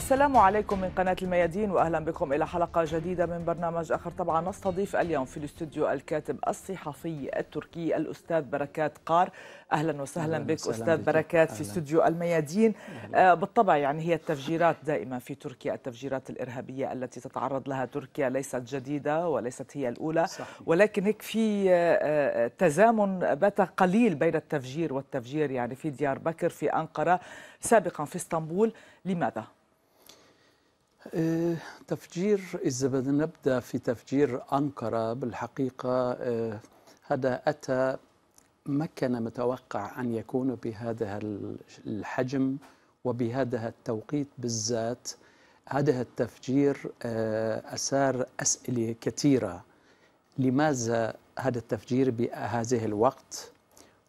السلام عليكم من قناة الميادين وأهلا بكم إلى حلقة جديدة من برنامج آخر طبعا نستضيف اليوم في الاستوديو الكاتب الصحفي التركي الأستاذ بركات قار أهلا وسهلا أهلاً بك أستاذ بك. بركات أهلاً. في استوديو الميادين أهلاً. آه بالطبع يعني هي التفجيرات دائما في تركيا التفجيرات الإرهابية التي تتعرض لها تركيا ليست جديدة وليست هي الأولى صحيح. ولكن هيك في آه, آه، تزامن بات قليل بين التفجير والتفجير يعني في ديار بكر في أنقرة سابقا في اسطنبول لماذا؟ آه، تفجير إذا بدنا نبدأ في تفجير أنقرة بالحقيقة آه، هذا أتى ما كان متوقع أن يكون بهذا الحجم وبهذا التوقيت بالذات هذا التفجير آه، أثار أسئلة كثيرة لماذا هذا التفجير بهذه الوقت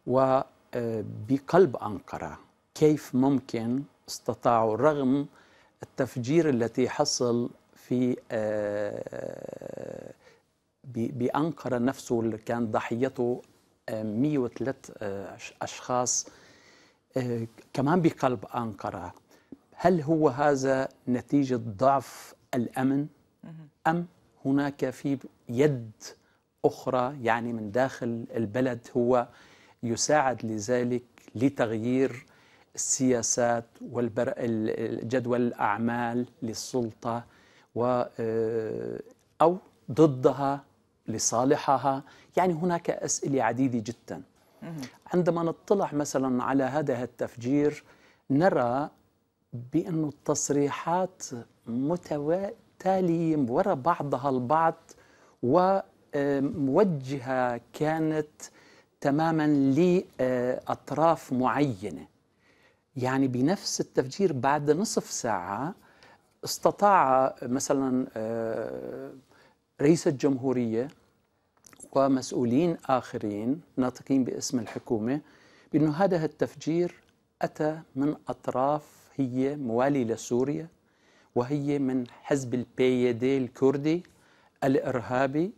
وبقلب أنقرة كيف ممكن استطاعوا رغم التفجير التي حصل في آه، بأنقرة نفسه اللي كان ضحيته 103 آه، آه، أشخاص كمان بقلب أنقرة هل هو هذا نتيجة ضعف الأمن أم هناك في يد أخرى يعني من داخل البلد هو يساعد لذلك لتغيير السياسات والجدول الأعمال للسلطة و آه، أو ضدها لصالحها يعني هناك أسئلة عديدة جدا عندما نطلع مثلا على هذا التفجير نرى بأن التصريحات متتالية وراء بعضها البعض وموجهة كانت تماما لأطراف معينة يعني بنفس التفجير بعد نصف ساعة استطاع مثلا آه، رئيس الجمهورية ومسؤولين آخرين ناطقين باسم الحكومة بأنه هذا التفجير أتى من أطراف هي موالية لسوريا وهي من حزب البيدي الكردي الإرهابي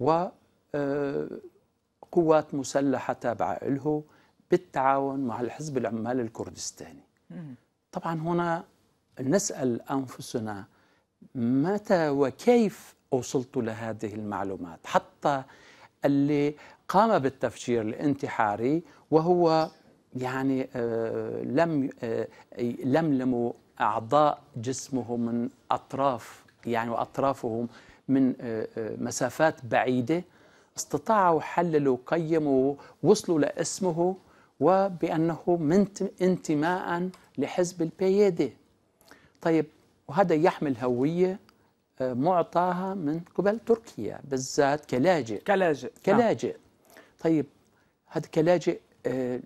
وقوات آه، مسلحة تابعة له بالتعاون مع الحزب العمال الكردستاني طبعا هنا نسأل أنفسنا متى وكيف وصلت لهذه المعلومات حتى اللي قام بالتفجير الانتحاري وهو يعني آه، لم آه لملموا أعضاء جسمه من أطراف يعني وأطرافهم من آه، آه، مسافات بعيدة استطاعوا حللوا قيموا وصلوا لاسمه وبأنه من انتماء لحزب البيدة طيب وهذا يحمل هوية آه، معطاها من قبل تركيا بالذات كلاجئ كلاجئ نعم. كلاجئ نعم. طيب هذا كلاجئ آه،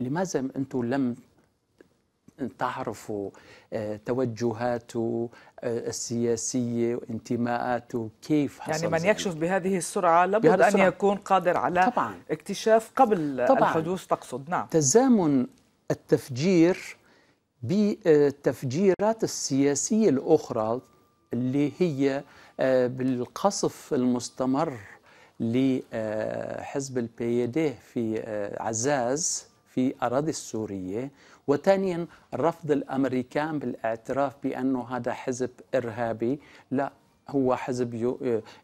لماذا أنتم لم تعرفوا آه، توجهاته آه، السياسية وانتماءاته كيف حصل يعني من يكشف بهذه السرعة لابد بهذه السرعة. أن يكون قادر على طبعاً. اكتشاف قبل طبعاً. الحدوث تقصد نعم تزامن التفجير بالتفجيرات آه، السياسية الأخرى اللي هي بالقصف المستمر لحزب البيديه في عزاز في أراضي السورية وثانيا رفض الامريكان بالاعتراف بانه هذا حزب ارهابي لا هو حزب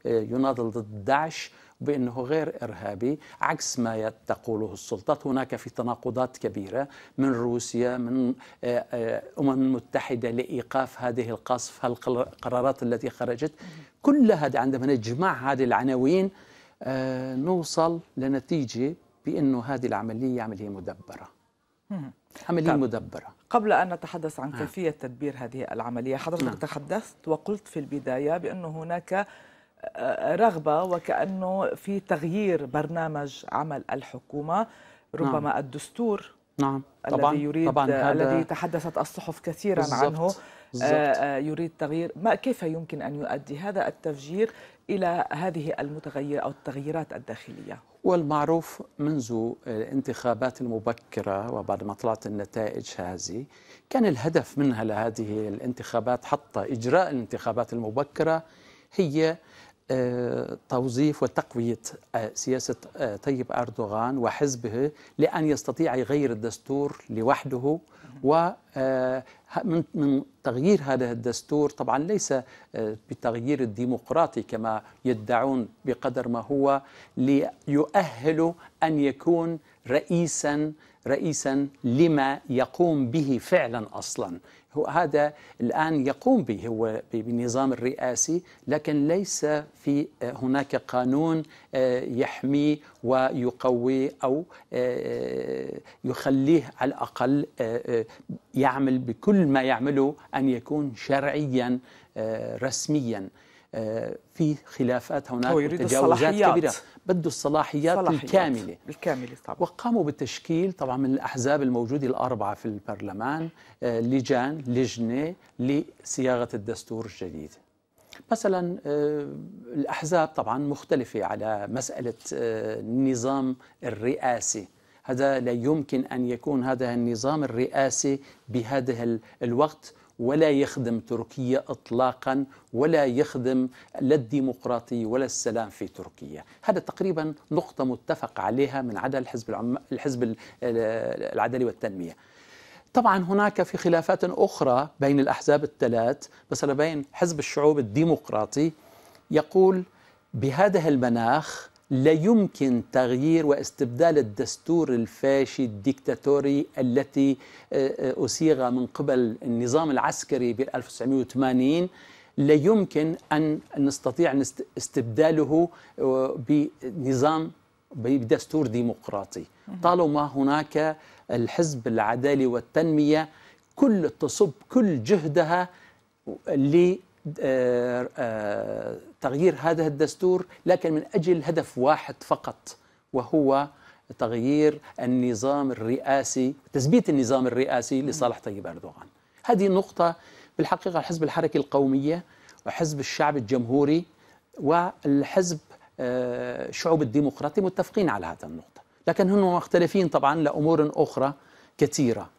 يناضل ضد داعش بانه غير ارهابي عكس ما تقوله السلطات هناك في تناقضات كبيره من روسيا من آه، آه، امم المتحده لايقاف هذه القصف القرارات التي خرجت كل هذا عندما نجمع هذه العناوين آه، نوصل لنتيجه بانه هذه العمليه عمليه مدبره عملية مدبرة قبل أن نتحدث عن آه. كيفية تدبير هذه العملية حضرتك نعم. تحدثت وقلت في البداية بانه هناك آه، رغبة وكأنه في تغيير برنامج عمل الحكومة ربما نعم. الدستور نعم طبعا الذي يريد طبعا هذا الذي تحدثت الصحف كثيرا بالزبط. عنه آه، بالزبط. يريد تغيير ما كيف يمكن أن يؤدي هذا التفجير إلى هذه المتغير أو التغييرات الداخلية؟ والمعروف منذ الانتخابات المبكرة وبعد ما طلعت النتائج هذه كان الهدف منها لهذه الانتخابات حتى إجراء الانتخابات المبكرة هي آه، توظيف وتقوية آه، سياسة آه، طيب أردوغان وحزبه لأن يستطيع يغير الدستور لوحده و من من تغيير هذا الدستور طبعا ليس آه، بالتغيير الديمقراطي كما يدعون بقدر ما هو ليؤهل ان يكون رئيسا رئيسا لما يقوم به فعلا اصلا هو هذا الآن يقوم به هو بالنظام الرئاسي لكن ليس في آه، هناك قانون آه، يحميه ويقويه أو آه، يخليه على الأقل يعمل بكل ما يعمله أن يكون شرعيا رسميا آه، في خلافات هناك وتجاوزات كبيرة بده الصلاحيات الكاملة الكاملة طبعا وقاموا بالتشكيل طبعا من الأحزاب الموجودة الأربعة في البرلمان آه، لجان لجنة لصياغة الدستور الجديد مثلا آه، الأحزاب طبعا مختلفة على مسألة النظام الرئاسي هذا لا يمكن أن يكون هذا النظام الرئاسي بهذا الوقت ولا يخدم تركيا اطلاقا ولا يخدم لا الديمقراطي ولا السلام في تركيا هذا تقريبا نقطة متفق عليها من عدا الحزب العم... الحزب العدلي والتنمية طبعا هناك في خلافات أخرى بين الأحزاب الثلاث مثلا بين حزب الشعوب الديمقراطي يقول بهذا المناخ لا يمكن تغيير واستبدال الدستور الفاشي الدكتاتوري التي أسيغ آه، آه، من قبل النظام العسكري ب 1980 لا يمكن أن نستطيع استبداله آه، بنظام بدستور ديمقراطي طالما هناك الحزب العدالة والتنمية كل تصب كل جهدها آه، آه، تغيير هذا الدستور لكن من أجل هدف واحد فقط وهو تغيير النظام الرئاسي تثبيت النظام الرئاسي لصالح طيب أردوغان هذه النقطة بالحقيقة الحزب الحركي القومية وحزب الشعب الجمهوري والحزب آه، شعوب الديمقراطي متفقين على هذه النقطة لكن هم مختلفين طبعا لأمور أخرى كثيرة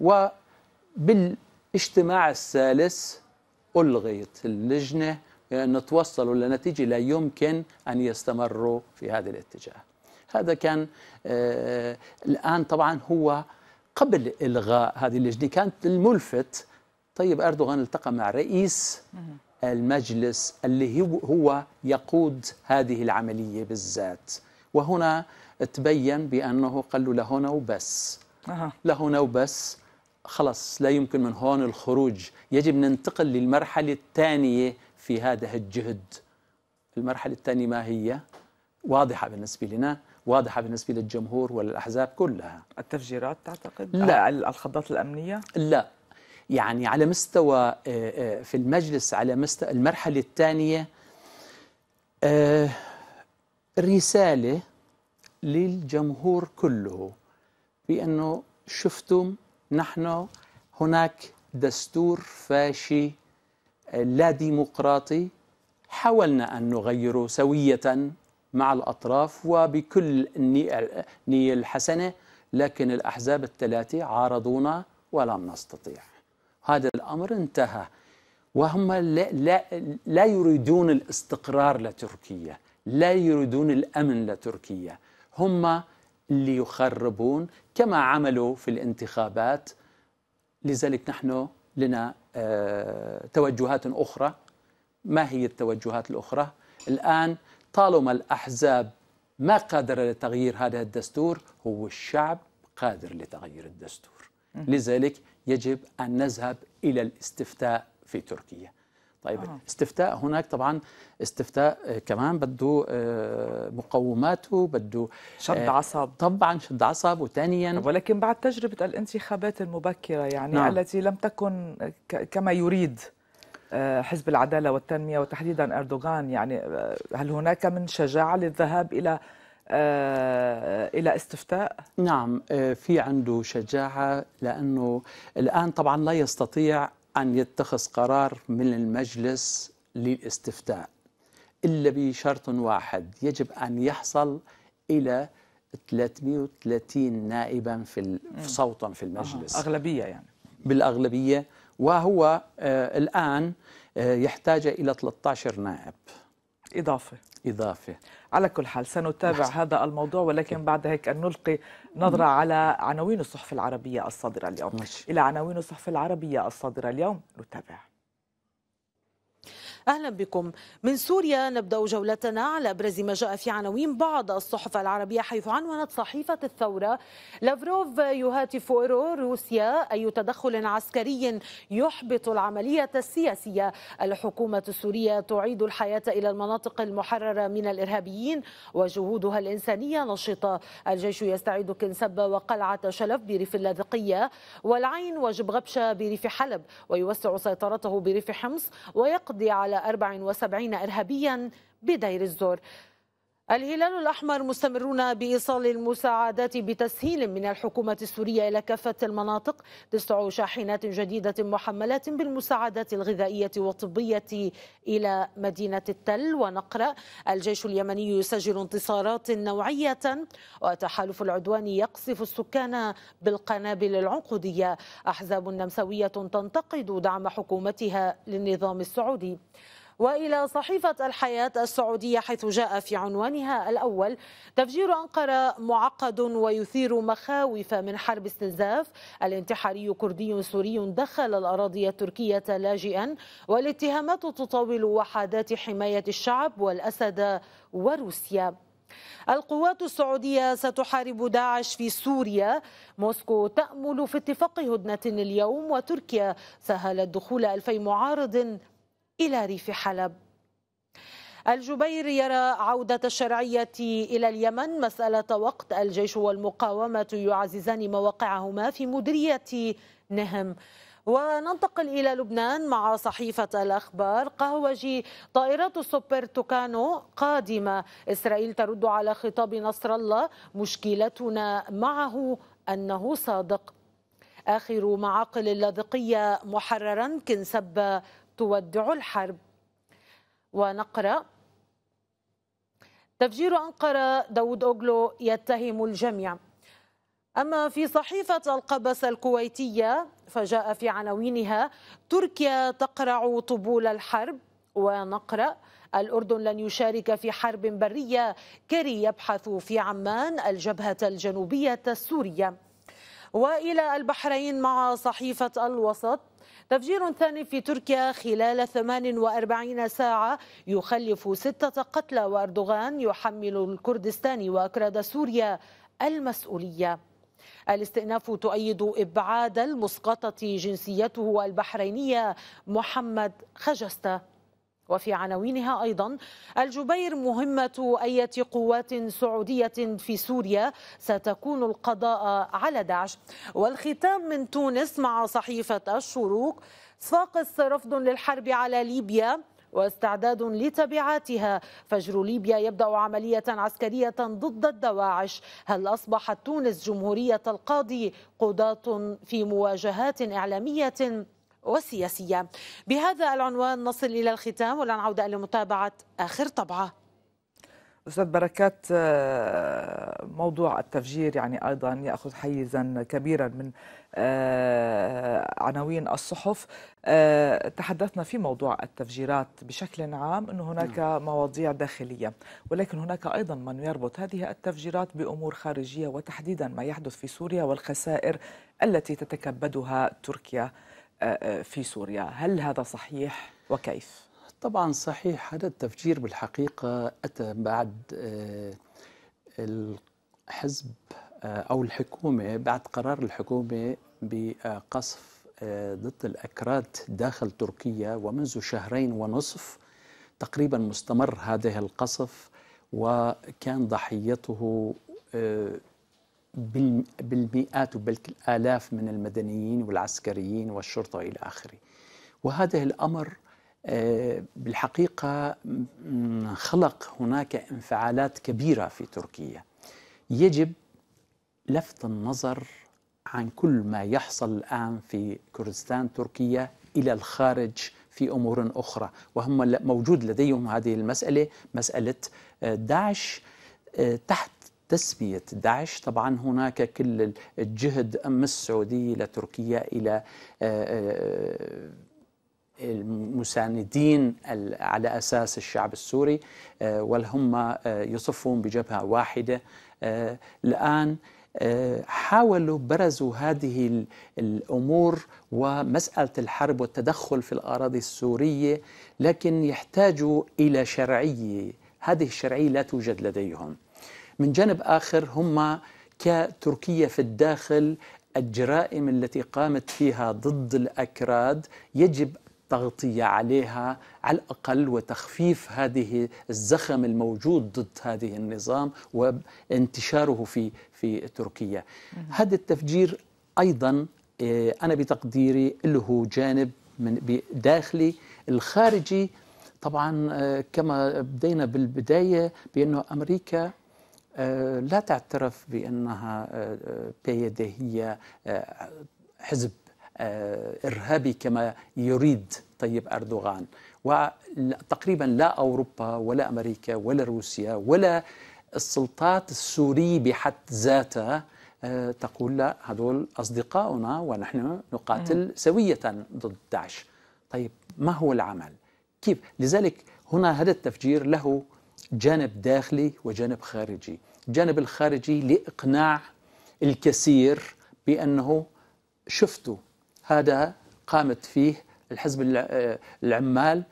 وبالاجتماع الثالث ألغيت اللجنة لأن توصلوا لنتيجة لا يمكن أن يستمروا في هذا الاتجاه هذا كان آه، الآن طبعا هو قبل إلغاء هذه اللجنة كانت الملفت طيب أردوغان التقى مع رئيس المجلس اللي هو يقود هذه العملية بالذات وهنا تبين بأنه قال له لهنا وبس لهنا وبس خلاص لا يمكن من هون الخروج يجب ننتقل للمرحلة الثانية في هذا الجهد المرحلة الثانية ما هي؟ واضحة بالنسبة لنا واضحة بالنسبة للجمهور والأحزاب كلها التفجيرات تعتقد؟ لا آه، الخضات الأمنية؟ لا يعني على مستوى آه، آه، في المجلس على مستوى المرحلة الثانية رسالة للجمهور كله بأنه شفتم نحن هناك دستور فاشي آه، لا ديمقراطي حاولنا أن نغيره سوية مع الأطراف وبكل نية الحسنة لكن الأحزاب الثلاثة عارضونا ولم نستطيع هذا الأمر انتهى وهم لا, لا, لا يريدون الاستقرار لتركيا لا يريدون الأمن لتركيا هم اللي يخربون كما عملوا في الانتخابات لذلك نحن لنا آه، توجهات أخرى ما هي التوجهات الأخرى؟ الآن طالما الأحزاب ما قادرة لتغيير هذا الدستور هو الشعب قادر لتغيير الدستور لذلك يجب أن نذهب إلى الاستفتاء في تركيا طيب آه. استفتاء هناك طبعا استفتاء آه، كمان بده آه، مقوماته بده شد آه، عصب طبعا شد عصب وثانيا ولكن بعد تجربه الانتخابات المبكره يعني نعم. التي لم تكن كما يريد حزب العداله والتنميه وتحديدا اردوغان يعني هل هناك من شجاعه للذهاب الى الى استفتاء نعم في عنده شجاعه لانه الان طبعا لا يستطيع أن يتخذ قرار من المجلس للاستفتاء إلا بشرط واحد يجب أن يحصل إلى 330 نائبا في صوتا في آه، المجلس أغلبية يعني بالأغلبية وهو آه الآن آه يحتاج إلى 13 نائب إضافة إضافة على كل حال سنتابع هذا الموضوع ولكن بعد هيك أن نلقي نظرة على عناوين الصحف العربية الصادرة اليوم ماشي. إلى عناوين الصحف العربية الصادرة اليوم نتابع أهلا بكم من سوريا نبدأ جولتنا على أبرز ما جاء في عناوين بعض الصحف العربية حيث عنونت صحيفة الثورة لافروف يهاتف اورو روسيا أي تدخل عسكري يحبط العملية السياسية الحكومة السورية تعيد الحياة إلى المناطق المحررة من الإرهابيين وجهودها الإنسانية نشطة الجيش يستعيد كنسبة وقلعة شلف بريف اللاذقية والعين وجبغبشة بريف حلب ويوسع سيطرته بريف حمص ويقضي على على 74 إرهابيا بدير الزور الهلال الأحمر مستمرون بإيصال المساعدات بتسهيل من الحكومة السورية إلى كافة المناطق تسع شاحنات جديدة محملة بالمساعدات الغذائية والطبية إلى مدينة التل ونقرة الجيش اليمني يسجل انتصارات نوعية وتحالف العدوان يقصف السكان بالقنابل العنقودية أحزاب نمساوية تنتقد دعم حكومتها للنظام السعودي والى صحيفه الحياه السعوديه حيث جاء في عنوانها الاول تفجير انقره معقد ويثير مخاوف من حرب استنزاف الانتحاري كردي سوري دخل الاراضي التركيه لاجئا والاتهامات تطاول وحدات حمايه الشعب والاسد وروسيا القوات السعودية ستحارب داعش في سوريا موسكو تأمل في اتفاق هدنة اليوم وتركيا سهلت دخول ألفي معارض إلى ريف حلب الجبير يرى عودة الشرعية إلى اليمن مسألة وقت الجيش والمقاومة يعززان مواقعهما في مديرية نهم وننتقل إلى لبنان مع صحيفة الأخبار قهوجي طائرات السوبر توكانو قادمة إسرائيل ترد على خطاب نصر الله مشكلتنا معه أنه صادق آخر معاقل اللاذقية محررا كنسب تودع الحرب ونقرأ تفجير أنقرة داود أوغلو يتهم الجميع أما في صحيفة القبس الكويتية فجاء في عناوينها تركيا تقرع طبول الحرب ونقرأ الأردن لن يشارك في حرب برية كري يبحث في عمان الجبهة الجنوبية السورية والى البحرين مع صحيفه الوسط تفجير ثاني في تركيا خلال 48 ساعة يخلف ستة قتلى وأردوغان يحمل الكردستان وأكراد سوريا المسؤولية الاستئناف تؤيد إبعاد المسقطة جنسيته البحرينية محمد خجستة وفي عناوينها أيضا الجبير مهمة اي قوات سعودية في سوريا ستكون القضاء على داعش والختام من تونس مع صحيفة الشروق صفاقس رفض للحرب على ليبيا واستعداد لتبعاتها فجر ليبيا يبدا عمليه عسكريه ضد الدواعش هل اصبحت تونس جمهوريه القاضي قضاه في مواجهات اعلاميه والسياسية بهذا العنوان نصل إلى الختام ولن نعود لمتابعة آخر طبعة أستاذ بركات آه، موضوع التفجير يعني أيضا يأخذ حيزا كبيرا من آه، عناوين الصحف آه، تحدثنا في موضوع التفجيرات بشكل عام أن هناك نعم. مواضيع داخلية ولكن هناك أيضا من يربط هذه التفجيرات بأمور خارجية وتحديدا ما يحدث في سوريا والخسائر التي تتكبدها تركيا آه، آه، في سوريا هل هذا صحيح وكيف؟ طبعا صحيح هذا التفجير بالحقيقة أتى بعد آه، الحزب أو الحكومة بعد قرار الحكومة بقصف ضد الأكراد داخل تركيا ومنذ شهرين ونصف تقريبا مستمر هذه القصف وكان ضحيته بالمئات وبل الآلاف من المدنيين والعسكريين والشرطة إلى آخره وهذا الأمر آه، بالحقيقة خلق هناك انفعالات كبيرة في تركيا يجب لفت النظر عن كل ما يحصل الآن في كردستان تركيا إلى الخارج في أمور أخرى وهم موجود لديهم هذه المسألة مسألة آه، داعش آه، تحت تسمية داعش طبعا هناك كل الجهد من السعودية إلى تركيا إلى آه، آه، المساندين على أساس الشعب السوري آه، والهم يصفون بجبهة واحدة الآن حاولوا برزوا هذه الامور ومساله الحرب والتدخل في الاراضي السوريه لكن يحتاجوا الى شرعيه، هذه الشرعيه لا توجد لديهم. من جانب آخر هم كتركيا في الداخل الجرائم التي قامت فيها ضد الأكراد يجب تغطية عليها على الأقل وتخفيف هذه الزخم الموجود ضد هذه النظام وانتشاره في في تركيا هذا التفجير أيضا آه، أنا بتقديري له جانب من داخلي الخارجي طبعا آه، كما بدينا بالبداية بأنه أمريكا آه، لا تعترف بأنها آه، آه، بيدة هي حزب إرهابي كما يريد طيب أردوغان وتقريبا لا أوروبا ولا أمريكا ولا روسيا ولا السلطات السورية بحد ذاتها تقول لا هذول أصدقاؤنا ونحن نقاتل سوية ضد داعش طيب ما هو العمل؟ كيف؟ لذلك هنا هذا التفجير له جانب داخلي وجانب خارجي الجانب الخارجي لإقناع الكثير بأنه شفتوا هذا قامت فيه الحزب العمال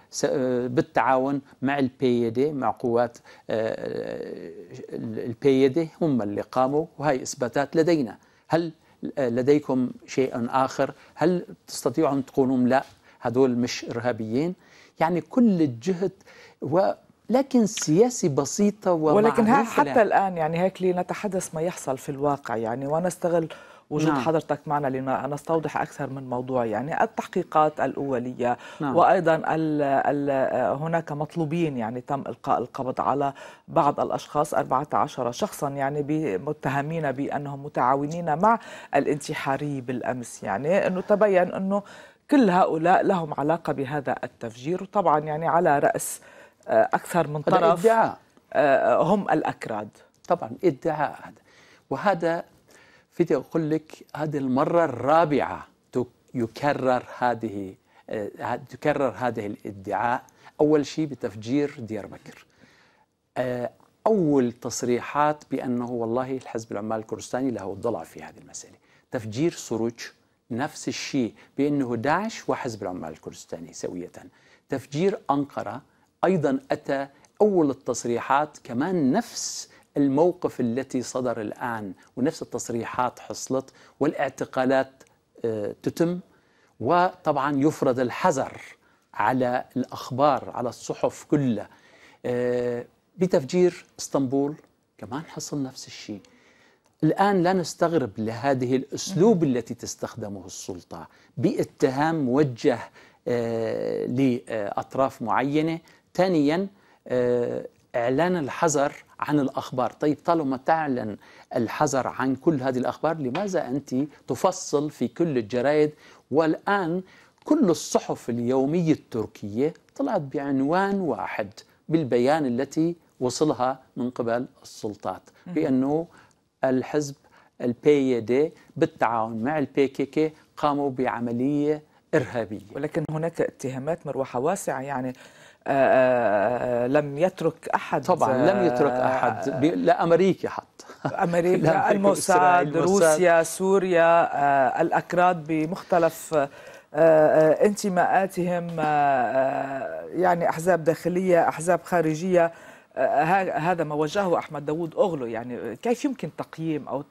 بالتعاون مع البيدي مع قوات آه، البيدي هم اللي قاموا وهي إثباتات لدينا هل لديكم شيء آخر هل تستطيعون تقولون لا هذول مش إرهابيين يعني كل الجهد و لكن سياسي بسيطة ولكن حتى لا. الآن يعني هيك لنتحدث ما يحصل في الواقع يعني ونستغل وجود نعم. حضرتك معنا لنستوضح أكثر من موضوع يعني التحقيقات الأولية نعم. وأيضا الـ الـ هناك مطلوبين يعني تم إلقاء القبض على بعض الأشخاص 14 شخصا يعني متهمين بأنهم متعاونين مع الانتحاري بالأمس يعني أنه تبين أنه كل هؤلاء لهم علاقة بهذا التفجير وطبعا يعني على رأس آه، اكثر من طرف ادعاء آه، آه، هم الاكراد طبعا ادعاء هذا وهذا فيدي اقول لك هذه المره الرابعه يكرر هذه تكرر هذه الادعاء اول شيء بتفجير ديار بكر اول تصريحات بانه والله الحزب العمال الكردستاني له ضلع في هذه المساله تفجير سروج نفس الشيء بانه داعش وحزب العمال الكردستاني سويه تفجير انقره أيضا أتى أول التصريحات كمان نفس الموقف التي صدر الآن ونفس التصريحات حصلت والاعتقالات آه، تتم وطبعا يفرض الحذر على الأخبار على الصحف كلها آه، بتفجير اسطنبول كمان حصل نفس الشيء الآن لا نستغرب لهذه الأسلوب التي تستخدمه السلطة باتهام موجه آه، لأطراف معينة ثانيا آه، إعلان الحذر عن الأخبار طيب طالما تعلن الحذر عن كل هذه الأخبار لماذا أنت تفصل في كل الجرائد والآن كل الصحف اليومية التركية طلعت بعنوان واحد بالبيان التي وصلها من قبل السلطات بأنه الحزب البي دي بالتعاون مع البي كي كي قاموا بعملية إرهابية ولكن هناك اتهامات مروحة واسعة يعني آه، آه، لم يترك احد طبعا لم يترك آه، احد لا امريكي حتى امريكا الموساد روسيا سوريا الاكراد بمختلف انتماءاتهم يعني احزاب داخليه احزاب خارجيه هذا ما وجهه احمد داوود اوغلو يعني كيف يمكن تقييم او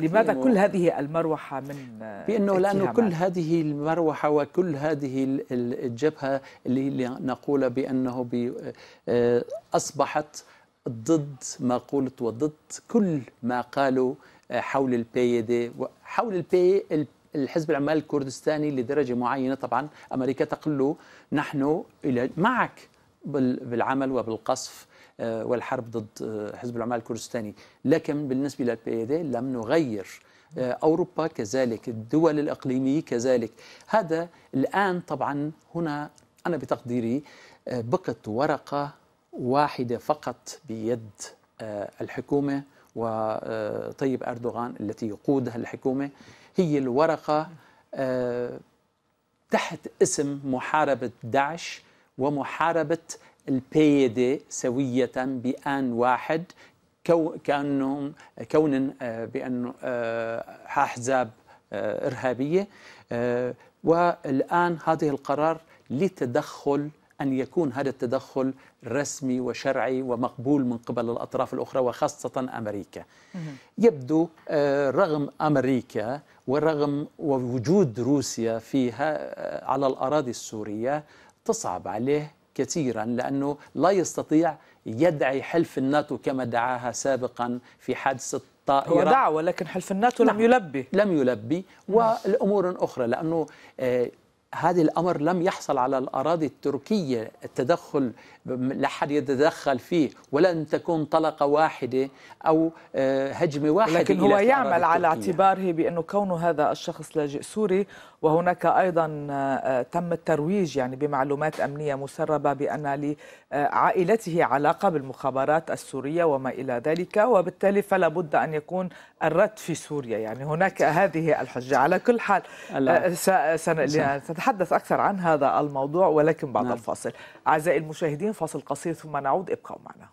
لماذا كل هذه المروحة من آه، بأنه لأنه كل هذه المروحة وكل هذه الجبهة اللي نقول بأنه آه، أصبحت ضد ما قلت وضد كل ما قالوا آه، حول البي دي وحول البي الحزب العمال الكردستاني لدرجة معينة طبعا أمريكا تقول له نحن معك بالعمل وبالقصف آه، والحرب ضد آه، حزب العمال الكردستاني لكن بالنسبة دي لم نغير آه، أوروبا كذلك الدول الإقليمية كذلك هذا الآن طبعا هنا أنا بتقديري بقت ورقة واحدة فقط بيد الحكومة وطيب أردوغان التي يقودها الحكومة هي الورقة تحت اسم محاربة داعش ومحاربة البيد سوية بآن واحد كو كانهم كون آه، بانه آه، احزاب آه، ارهابيه والان هذه القرار لتدخل ان يكون هذا التدخل رسمي وشرعي ومقبول من قبل الاطراف الاخرى وخاصه امريكا. يبدو رغم امريكا ورغم وجود روسيا فيها على الاراضي السوريه تصعب عليه كثيرا لأنه لا يستطيع يدعي حلف الناتو كما دعاها سابقا في حادث الطائره هو دعا ولكن حلف الناتو نعم لم يلبي لم يلبي نعم. والأمور أخرى لأنه آه، هذا الأمر لم يحصل على الأراضي التركية التدخل لا حد يتدخل فيه ولن تكون طلقة واحدة أو آه، هجمة واحدة لكن هو يعمل على اعتباره بأنه كونه هذا الشخص لاجئ سوري وهناك أيضا آه، آه، تم الترويج يعني بمعلومات أمنية مسربة بأن لعائلته علاقة بالمخابرات السورية وما إلى ذلك وبالتالي فلا بد أن يكون الرد في سوريا يعني هناك هذه الحجة على كل حال سنتحدث نعم. أكثر عن هذا الموضوع ولكن بعد نعم. الفاصل أعزائي المشاهدين ننفصل قصير ثم نعود ابقوا معنا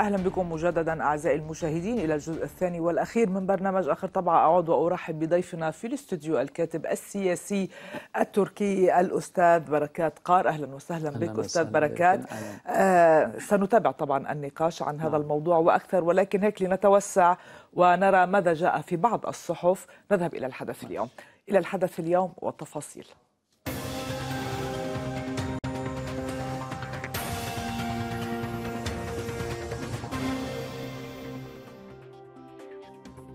اهلا بكم مجددا اعزائي المشاهدين الى الجزء الثاني والاخير من برنامج اخر طبعه اعود وارحب بضيفنا في الاستوديو الكاتب السياسي التركي الاستاذ بركات قار اهلا وسهلا بك استاذ بركات آه سنتابع طبعا النقاش عن هذا نعم. الموضوع واكثر ولكن هيك لنتوسع ونرى ماذا جاء في بعض الصحف نذهب الى الحدث اليوم الى الحدث اليوم والتفاصيل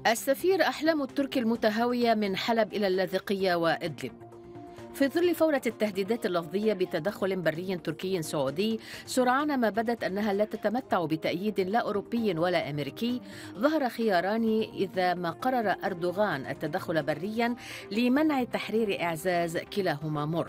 السفير أحلام التركي المتهاوية من حلب إلى اللاذقية وإدلب في ظل فورة التهديدات اللفظية بتدخل بري تركي سعودي سرعان ما بدت أنها لا تتمتع بتأييد لا أوروبي ولا أمريكي ظهر خياران إذا ما قرر أردوغان التدخل بريا لمنع تحرير إعزاز كلاهما مر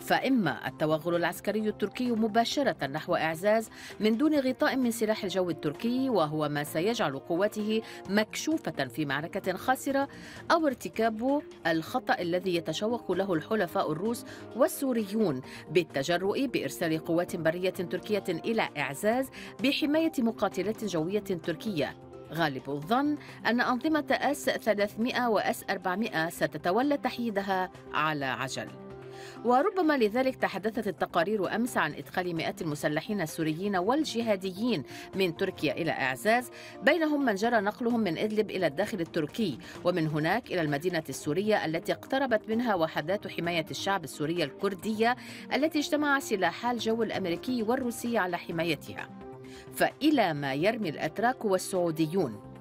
فإما التوغل العسكري التركي مباشرة نحو إعزاز من دون غطاء من سلاح الجو التركي وهو ما سيجعل قوته مكشوفة في معركة خاسرة أو ارتكاب الخطأ الذي يتشوق له الحلفاء الروس والسوريون بالتجرؤ بإرسال قوات برية تركية إلى إعزاز بحماية مقاتلات جوية تركية غالب الظن أن أنظمة أس 300 وأس 400 ستتولى تحييدها على عجل وربما لذلك تحدثت التقارير أمس عن إدخال مئات المسلحين السوريين والجهاديين من تركيا إلى إعزاز بينهم من جرى نقلهم من إدلب إلى الداخل التركي ومن هناك إلى المدينة السورية التي اقتربت منها وحدات حماية الشعب السوريه الكردية التي اجتمع سلاحا الجو الأمريكي والروسي على حمايتها فإلى ما يرمي الأتراك والسعوديون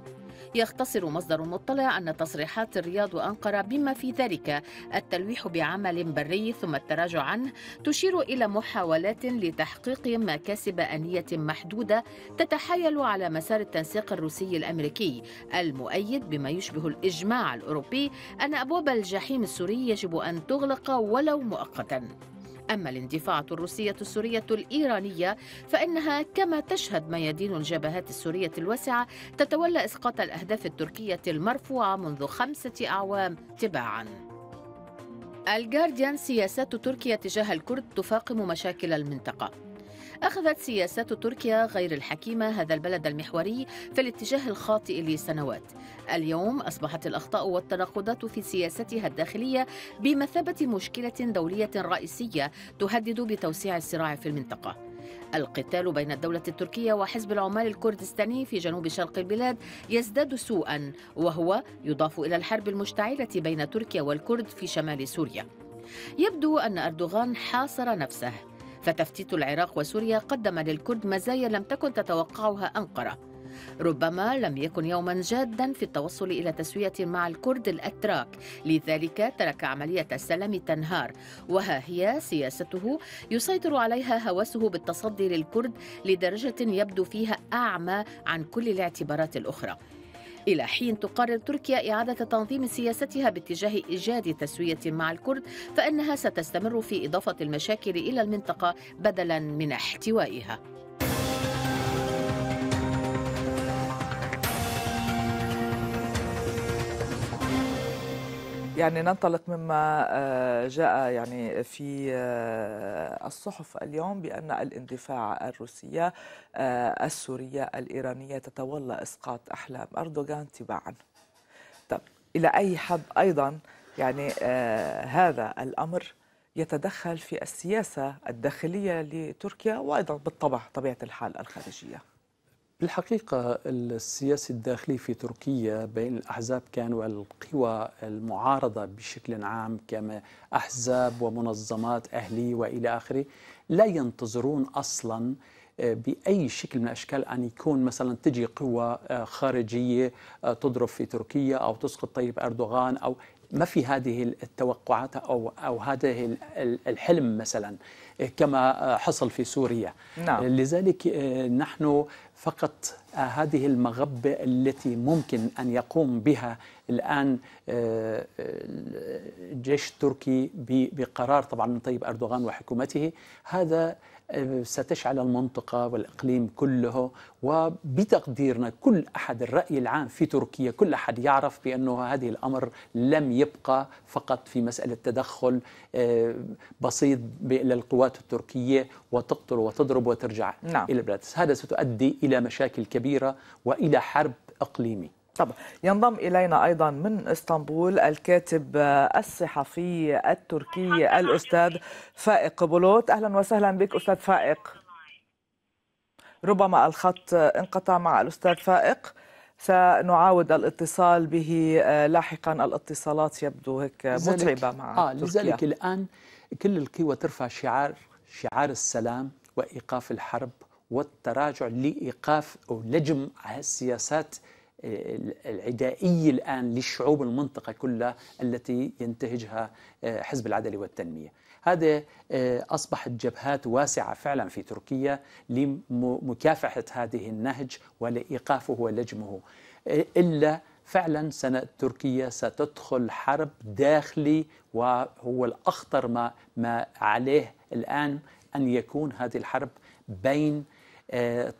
يختصر مصدر مطلع أن تصريحات الرياض وأنقرة بما في ذلك التلويح بعمل بري ثم التراجع عنه تشير إلى محاولات لتحقيق مكاسب أنية محدودة تتحايل على مسار التنسيق الروسي الأمريكي المؤيد بما يشبه الإجماع الأوروبي أن أبواب الجحيم السوري يجب أن تغلق ولو مؤقتا أما الاندفاعة الروسية السورية الإيرانية فإنها كما تشهد ميادين الجبهات السورية الواسعة تتولى إسقاط الأهداف التركية المرفوعة منذ خمسة أعوام تباعاً الجارديان سياسات تركيا تجاه الكرد تفاقم مشاكل المنطقة أخذت سياسات تركيا غير الحكيمة هذا البلد المحوري في الاتجاه الخاطئ لسنوات اليوم أصبحت الأخطاء والتناقضات في سياستها الداخلية بمثابة مشكلة دولية رئيسية تهدد بتوسيع الصراع في المنطقة القتال بين الدولة التركية وحزب العمال الكردستاني في جنوب شرق البلاد يزداد سوءا وهو يضاف إلى الحرب المشتعلة بين تركيا والكرد في شمال سوريا يبدو أن أردوغان حاصر نفسه فتفتيت العراق وسوريا قدم للكرد مزايا لم تكن تتوقعها أنقرة ربما لم يكن يوما جادا في التوصل الى تسويه مع الكرد الاتراك، لذلك ترك عمليه السلام تنهار، وها هي سياسته يسيطر عليها هوسه بالتصدي للكرد لدرجه يبدو فيها اعمى عن كل الاعتبارات الاخرى. إلى حين تقرر تركيا إعادة تنظيم سياستها باتجاه إيجاد تسوية مع الكرد فإنها ستستمر في إضافة المشاكل إلى المنطقة بدلا من احتوائها يعني ننطلق مما آه، جاء يعني في آه، الصحف اليوم بأن الاندفاع الروسية آه، السورية الإيرانية تتولى إسقاط أحلام أردوغان تباعا طب إلى أي حد أيضا يعني هذا الأمر يتدخل في السياسة الداخلية لتركيا وأيضا بالطبع طبيعة الحال الخارجية بالحقيقة السياسة الداخلية في تركيا بين الأحزاب كان والقوى المعارضة بشكل عام كما أحزاب ومنظمات أهلية وإلى آخره لا ينتظرون أصلاً آه، باي شكل من الاشكال ان يكون مثلا تجي قوى آه، خارجيه آه، تضرب في تركيا او تسقط طيب اردوغان او ما في هذه التوقعات او او هذا الحلم مثلا كما حصل في سوريا نعم. لذلك آه، نحن فقط هذه المغبة التي ممكن أن يقوم بها الآن آه، آه، الجيش التركي بقرار طبعا من طيب أردوغان وحكومته هذا آه، ستشعل المنطقة والإقليم كله وبتقديرنا كل أحد الرأي العام في تركيا كل أحد يعرف بأنه هذه الأمر لم يبقى فقط في مسألة تدخل بسيط للقوات التركية وتقتل وتضرب وترجع نعم. إلى البلاد هذا ستؤدي إلى مشاكل كبيرة كبيرة وإلى حرب إقليمي طبعا ينضم إلينا أيضا من إسطنبول الكاتب آه، الصحفي التركي الأستاذ فائق بولوت أهلا وسهلا بك أستاذ فائق ربما الخط انقطع مع الأستاذ فائق سنعاود الاتصال به آه، لاحقا الاتصالات يبدو هيك متعبة مع آه لذلك تركيا. الآن كل القوى ترفع شعار شعار السلام وإيقاف الحرب والتراجع لإيقاف أو لجم السياسات العدائية الآن لشعوب المنطقة كلها التي ينتهجها آه، حزب العدل والتنمية هذا آه، أصبحت جبهات واسعة فعلا في تركيا لمكافحة هذه النهج ولإيقافه ولجمه آه، إلا فعلا سنة تركيا ستدخل حرب داخلي وهو الأخطر ما, ما عليه الآن أن يكون هذه الحرب بين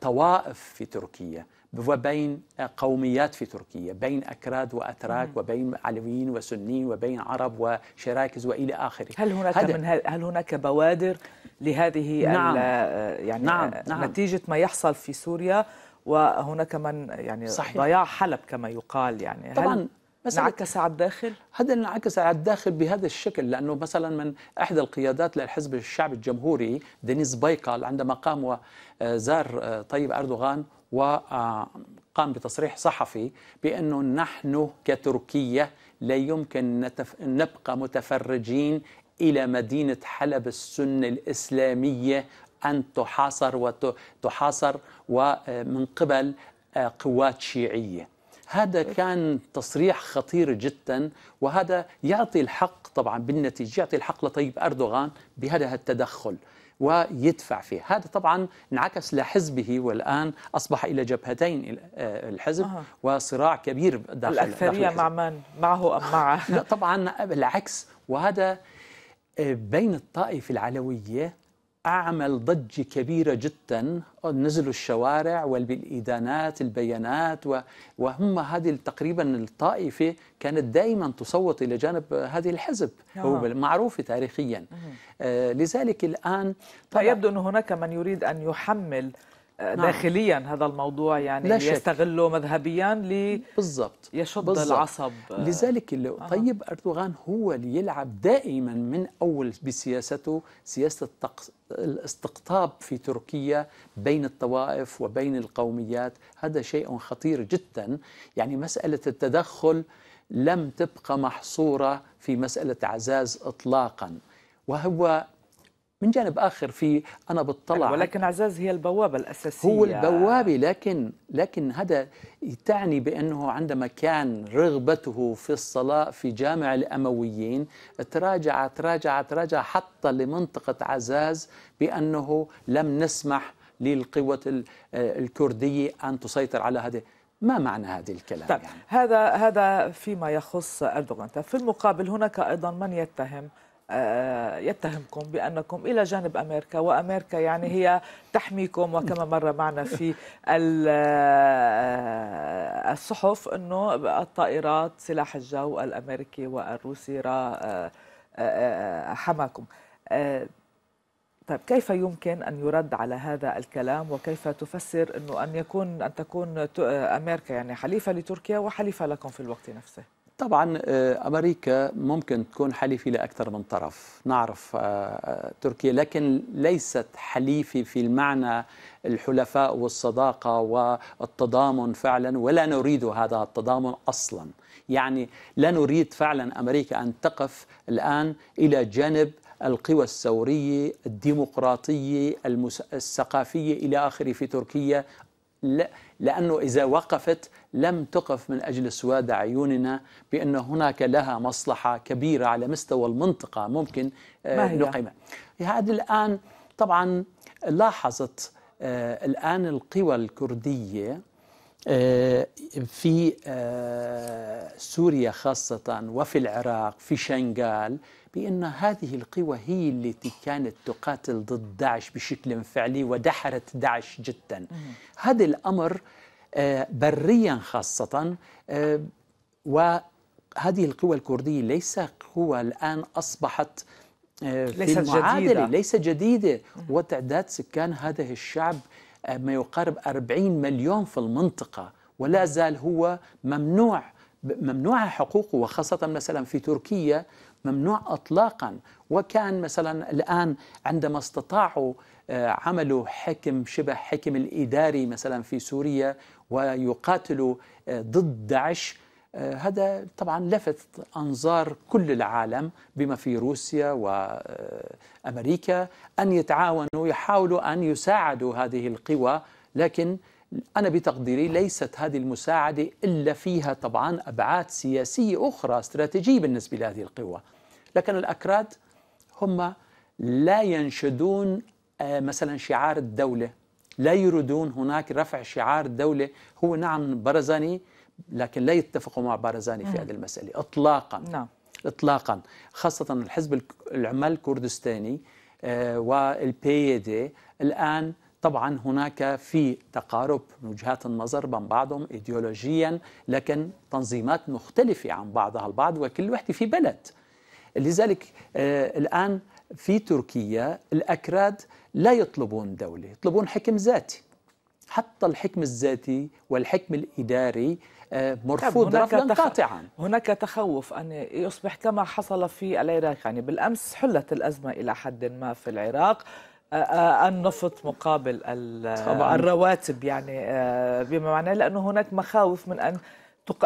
طوائف في تركيا وبين قوميات في تركيا بين أكراد وأتراك مم. وبين علويين وسنيين وبين عرب وشراكز وإلى آخره هل هناك هذا من هل هناك بوادر لهذه نعم يعني نعم نعم نتيجة ما يحصل في سوريا وهناك من يعني صحيح. ضياع حلب كما يقال يعني طبعا انعكس على الداخل؟ هذا انعكس على الداخل بهذا الشكل لأنه مثلا من إحدى القيادات للحزب الشعبي الجمهوري دينيز بايقال عندما قام وزار آه، طيب أردوغان وقام آه، بتصريح صحفي بأنه نحن كتركيا لا يمكن نتف... نبقى متفرجين إلى مدينة حلب السنة الإسلامية أن تحاصر وتحاصر ومن آه، قبل قوات شيعية هذا كان تصريح خطير جدا وهذا يعطي الحق طبعا بالنتيجة يعطي الحق لطيب أردوغان بهذا التدخل ويدفع فيه هذا طبعا انعكس لحزبه والآن أصبح إلى جبهتين آه، الحزب آه. وصراع كبير داخل الأكثرية داخل مع من؟ معه أم آه، معه؟ لا طبعا بالعكس وهذا آه، بين الطائفة العلوية أعمل ضجة كبيرة جدا نزلوا الشوارع والإدانات البيانات وهم هذه تقريبا الطائفة كانت دائما تصوت إلى جانب هذه الحزب آه. هو نعم. معروفة تاريخيا آه لذلك الآن يبدو أن هناك من يريد أن يحمل آه، نعم. داخليا نعم. هذا الموضوع يعني لا يستغله مذهبيا لي بالضبط يشد بالزبط. العصب لذلك اللي آه. طيب اردوغان هو اللي يلعب دائما من اول بسياسته سياسه التق... الاستقطاب في تركيا بين الطوائف وبين القوميات هذا شيء خطير جدا يعني مساله التدخل لم تبقى محصوره في مساله عزاز اطلاقا وهو من جانب آخر في أنا بتطلع أيوة، ولكن عزاز هي البوابة الأساسية هو البوابة لكن لكن هذا تعني بأنه عندما كان رغبته في الصلاة في جامع الأمويين تراجع تراجع تراجع حتى لمنطقة عزاز بأنه لم نسمح للقوة الكردية أن تسيطر على هذه ما معنى هذه الكلام طيب يعني؟ هذا هذا فيما يخص أردوغان طيب، في المقابل هناك أيضا من يتهم آه، يتهمكم بأنكم إلى جانب أمريكا وأمريكا يعني هي تحميكم وكما مر معنا في آه، الصحف أنه الطائرات سلاح الجو الأمريكي والروسي آه، حماكم طيب كيف يمكن أن يرد على هذا الكلام وكيف تفسر أنه أن يكون أن تكون أمريكا يعني حليفة لتركيا وحليفة لكم في الوقت نفسه؟ طبعا آه، امريكا ممكن تكون حليفه لاكثر من طرف نعرف آه، آه، تركيا لكن ليست حليفه في المعنى الحلفاء والصداقه والتضامن فعلا ولا نريد هذا التضامن اصلا يعني لا نريد فعلا امريكا ان تقف الان الى جانب القوى الثورية الديمقراطية المس... الثقافية إلى آخره في تركيا لا لأنه إذا وقفت لم تقف من أجل سواد عيوننا بأن هناك لها مصلحة كبيرة على مستوى المنطقة ممكن آه، نقيمها هذا الآن طبعا لاحظت آه، الآن القوى الكردية آه، في آه، سوريا خاصة وفي العراق في شنغال بأن هذه القوى هي التي كانت تقاتل ضد داعش بشكل فعلي ودحرت داعش جدا هذا الأمر آه، بريا خاصة وهذه القوى الكردية ليس قوى الآن أصبحت في ليست المعادلة جديدة. ليست جديدة وتعداد سكان هذا الشعب آه، ما يقارب 40 مليون في المنطقة ولا زال هو ممنوع ممنوعة حقوقه وخاصة مثلا في تركيا ممنوع اطلاقا وكان مثلا الان عندما استطاعوا آه، عملوا حكم شبه حكم الاداري مثلا في سوريا ويقاتلوا آه، ضد داعش آه، هذا طبعا لفت أنظار كل العالم بما في روسيا وأمريكا آه، أن يتعاونوا يحاولوا أن يساعدوا هذه القوى لكن أنا بتقديري ليست هذه المساعدة إلا فيها طبعا أبعاد سياسية أخرى استراتيجية بالنسبة لهذه القوى لكن الأكراد هم لا ينشدون آه، مثلا شعار الدولة لا يريدون هناك رفع شعار الدولة هو نعم برزني لكن لا يتفقوا مع بارزاني في هذه المسألة إطلاقا نعم. إطلاقا خاصة الحزب العمال الكردستاني آه، والبي دي الآن طبعا هناك في تقارب وجهات النظر بين بعضهم ايديولوجيا لكن تنظيمات مختلفة عن بعضها البعض وكل وحدة في بلد لذلك آه، الآن في تركيا الأكراد لا يطلبون دولة يطلبون حكم ذاتي حتى الحكم الذاتي والحكم الإداري مرفوض طيب، رفضا قاطعا هناك تخوف أن يصبح كما حصل في العراق يعني بالأمس حلت الأزمة إلى حد ما في العراق آه، آه، النفط مقابل طبعاً. الرواتب يعني آه، بما معناه لأنه هناك مخاوف من أن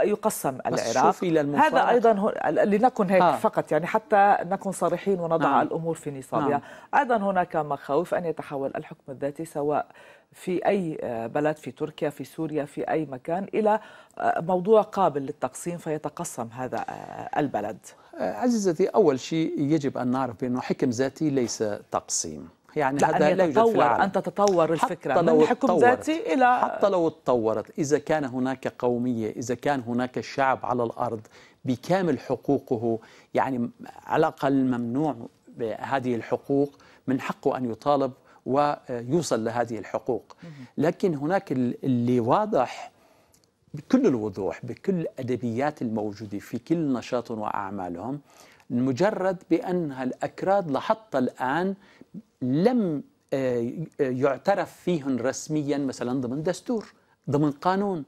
يقسم العراق هذا ايضا لنكن هيك آه. فقط يعني حتى نكون صريحين ونضع نعم. الامور في نصابها نعم. ايضا هناك مخاوف ان يتحول الحكم الذاتي سواء في اي آه، بلد في تركيا في سوريا في اي مكان الى آه، موضوع قابل للتقسيم فيتقسم هذا آه، البلد عزيزتي اول شيء يجب ان نعرف بانه حكم ذاتي ليس تقسيم يعني لا هذا لا يوجد في العالم أن تتطور الفكرة حتى لو من حكم ذاتي إلى حتى لو تطورت إذا كان هناك قومية إذا كان هناك شعب على الأرض بكامل حقوقه يعني على الأقل ممنوع بهذه الحقوق من حقه أن يطالب ويوصل لهذه الحقوق لكن هناك اللي واضح بكل الوضوح بكل الأدبيات الموجودة في كل نشاط وأعمالهم مجرد بأنها الأكراد لحتى الآن لم آه، يعترف فيهم رسميا مثلا ضمن دستور ضمن قانون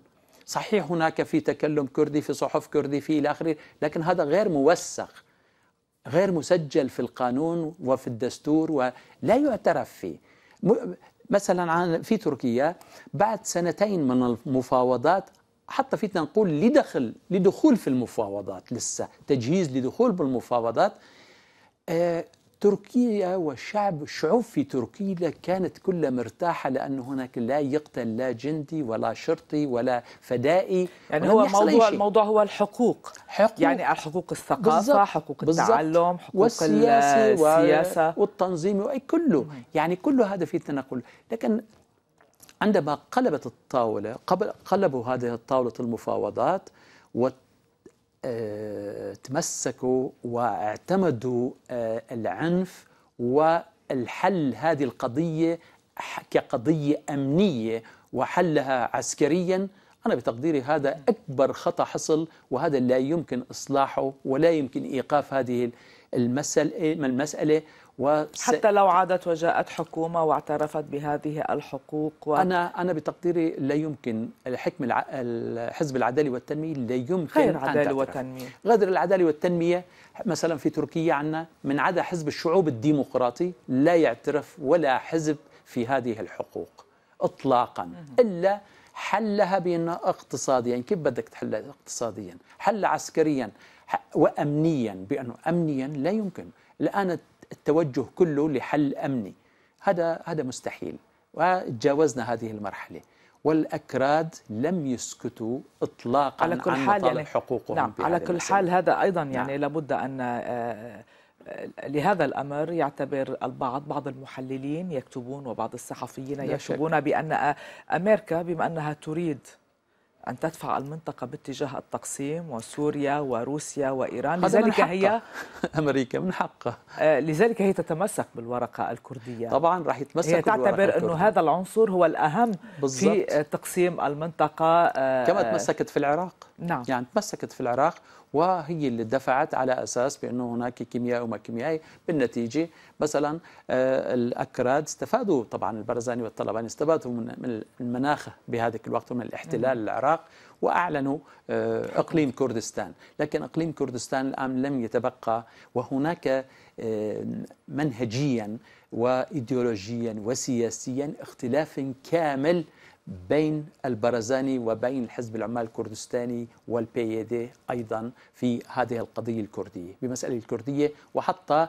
صحيح هناك في تكلم كردي في صحف كردي في إلى آخره لكن هذا غير موثق غير مسجل في القانون وفي الدستور ولا يعترف فيه مثلا في تركيا بعد سنتين من المفاوضات حتى في تنقول لدخل لدخول في المفاوضات لسه تجهيز لدخول بالمفاوضات آه، تركيا والشعب الشعوب في تركيا كانت كلها مرتاحة لأن هناك لا يقتل لا جندي ولا شرطي ولا فدائي يعني هو موضوع الموضوع هو الحقوق حقوق يعني الحقوق الثقافة حقوق التعلم حقوق السياسة والتنظيم كله يعني كله هذا في تنقل لكن عندما قلبت الطاولة قلبوا هذه الطاولة المفاوضات وتمسكوا آه، واعتمدوا آه، العنف والحل هذه القضية كقضية أمنية وحلها عسكريا أنا بتقديري هذا أكبر خطأ حصل وهذا لا يمكن إصلاحه ولا يمكن إيقاف هذه المسألة وس... حتى لو عادت وجاءت حكومة واعترفت بهذه الحقوق و... أنا أنا بتقديري لا يمكن الحكم الع... الحزب العدالة والتنمية لا يمكن خير العدالة والتنمية غدر العدالة والتنمية مثلا في تركيا عندنا من عدا حزب الشعوب الديمقراطي لا يعترف ولا حزب في هذه الحقوق إطلاقا إلا حلها بأنها اقتصاديا يعني كيف بدك تحلها اقتصاديا حل عسكريا وأمنيا بأنه أمنيا لا يمكن الآن التوجه كله لحل أمني هذا هذا مستحيل وتجاوزنا هذه المرحلة والأكراد لم يسكتوا إطلاقا على كل عن حال يعني حقوقهم نعم على كل المسألة. حال هذا أيضا نعم. يعني نعم. لابد أن آه، آه، لهذا الامر يعتبر البعض بعض المحللين يكتبون وبعض الصحفيين يكتبون بان آه، امريكا بما انها تريد أن تدفع المنطقة باتجاه التقسيم وسوريا وروسيا وإيران لذلك هي أمريكا من حقها آه، لذلك هي تتمسك بالورقة الكردية طبعا راح يتمسك هي تعتبر أنه هذا العنصر هو الأهم بالزبط. في تقسيم المنطقة آه، كما تمسكت في العراق نعم يعني تمسكت في العراق وهي اللي دفعت على أساس بأنه هناك كيميائي وما كيميائي بالنتيجة مثلا آه، الأكراد استفادوا طبعا البرزاني والطلبان استفادوا من المناخ بهذاك الوقت ومن الاحتلال العراق وأعلنوا آه، إقليم كردستان لكن إقليم كردستان الآن لم يتبقى وهناك آه، منهجيا وإيديولوجيا وسياسيا اختلاف كامل بين البرزاني وبين الحزب العمال الكردستاني والبي ايضا في هذه القضية الكردية بمسألة الكردية وحتى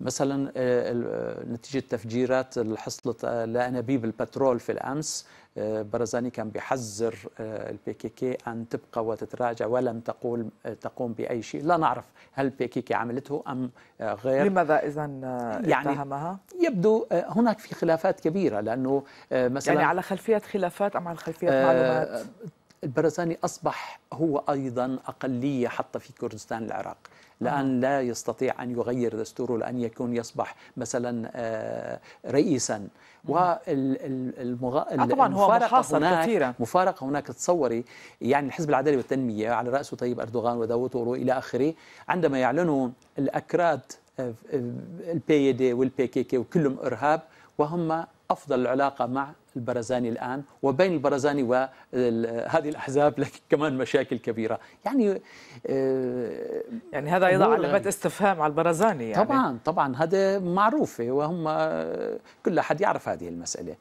مثلا آه، آه، نتيجة تفجيرات حصلت آه، لأنابيب البترول في الأمس برزاني كان بيحذر البيكيكي أن تبقى وتتراجع ولم تقول تقوم بأي شيء لا نعرف هل البيكيكي عملته أم غير لماذا إذا يعني اتهمها؟ يبدو هناك في خلافات كبيرة لأنه مثلا يعني على خلفية خلافات أم على خلفية معلومات؟ البرزاني أصبح هو أيضا أقلية حتى في كردستان العراق لأن نعم. لا يستطيع أن يغير دستوره لأن يكون يصبح مثلا آه، رئيسا نعم. والمغ... آه، طبعا هو مفارقة هناك كثيرة. مفارقة هناك تصوري يعني الحزب العدالي والتنمية على رأسه طيب أردوغان وداوتورو إلى آخره عندما يعلنوا الأكراد البي دي والبي كي كي وكلهم إرهاب وهم افضل العلاقه مع البرزاني الان وبين البرزاني وهذه الاحزاب لكن كمان مشاكل كبيره يعني آه، يعني هذا ايضا علامات استفهام على البرزاني يعني طبعا طبعا هذا معروفه وهم آه، كل احد يعرف هذه المساله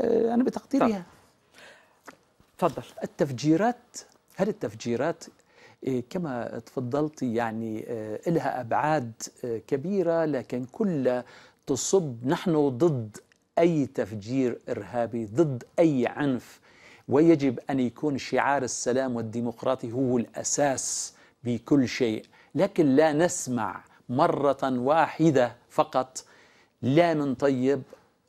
آه، انا بتقديري تفضل التفجيرات هل التفجيرات كما تفضلتي يعني لها ابعاد كبيره لكن كل تصب نحن ضد أي تفجير إرهابي ضد أي عنف ويجب أن يكون شعار السلام والديمقراطي هو الأساس بكل شيء لكن لا نسمع مرة واحدة فقط لا من طيب